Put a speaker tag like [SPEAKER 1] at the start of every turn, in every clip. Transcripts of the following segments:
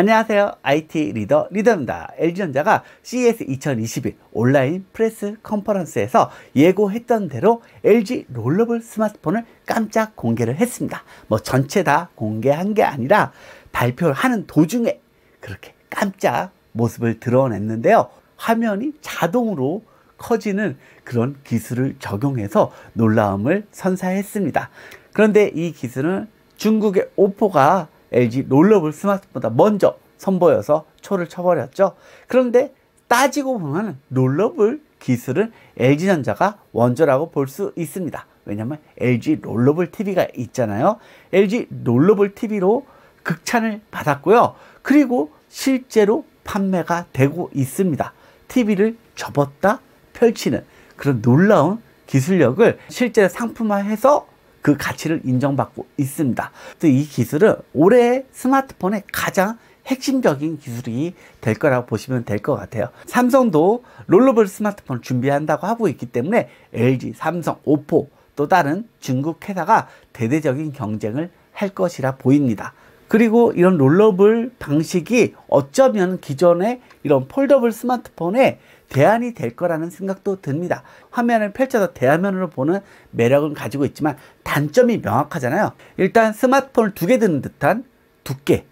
[SPEAKER 1] 안녕하세요. IT 리더 리더입니다. LG전자가 CES 2021 온라인 프레스 컨퍼런스에서 예고했던 대로 LG 롤러블 스마트폰을 깜짝 공개를 했습니다. 뭐 전체 다 공개한 게 아니라 발표를 하는 도중에 그렇게 깜짝 모습을 드러냈는데요. 화면이 자동으로 커지는 그런 기술을 적용해서 놀라움을 선사했습니다. 그런데 이 기술은 중국의 오포가 LG 롤러블 스마트폰보다 먼저 선보여서 초를 쳐버렸죠. 그런데 따지고 보면 롤러블 기술은 LG전자가 원조라고 볼 수 있습니다. 왜냐하면 LG 롤러블 TV가 있잖아요. LG 롤러블 TV로 극찬을 받았고요. 그리고 실제로 판매가 되고 있습니다. TV를 접었다 펼치는 그런 놀라운 기술력을 실제 상품화해서 그 가치를 인정받고 있습니다. 이 기술은 올해 스마트폰의 가장 핵심적인 기술이 될 거라고 보시면 될 것 같아요. 삼성도 롤러블 스마트폰을 준비한다고 하고 있기 때문에 LG, 삼성, 오포 또 다른 중국 회사가 대대적인 경쟁을 할 것이라 보입니다. 그리고 이런 롤러블 방식이 어쩌면 기존의 이런 폴더블 스마트폰에 대안이 될 거라는 생각도 듭니다. 화면을 펼쳐서 대화면으로 보는 매력은 가지고 있지만 단점이 명확하잖아요. 일단 스마트폰을 두 개 드는 듯한 두께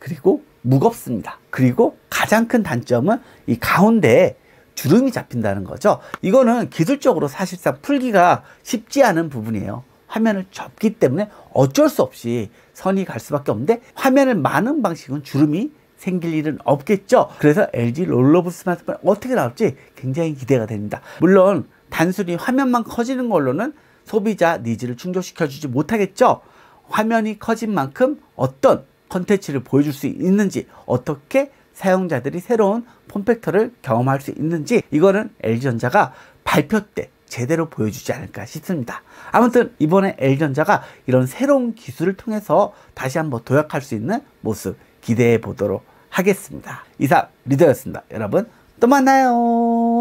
[SPEAKER 1] 그리고 무겁습니다. 그리고 가장 큰 단점은 이 가운데에 주름이 잡힌다는 거죠. 이거는 기술적으로 사실상 풀기가 쉽지 않은 부분이에요. 화면을 접기 때문에 어쩔 수 없이 선이 갈 수밖에 없는데 화면을 많은 방식은 주름이 생길 일은 없겠죠. 그래서 LG 롤러블 스마트폰 어떻게 나올지 굉장히 기대가 됩니다. 물론 단순히 화면만 커지는 걸로는 소비자 니즈를 충족시켜주지 못하겠죠. 화면이 커진 만큼 어떤 컨텐츠를 보여줄 수 있는지 어떻게 사용자들이 새로운 폼팩터를 경험할 수 있는지 이거는 LG전자가 발표 때 제대로 보여주지 않을까 싶습니다. 아무튼 이번에 L전자가 이런 새로운 기술을 통해서 다시 한번 도약할 수 있는 모습 기대해 보도록 하겠습니다. 이상 리더였습니다. 여러분 또 만나요.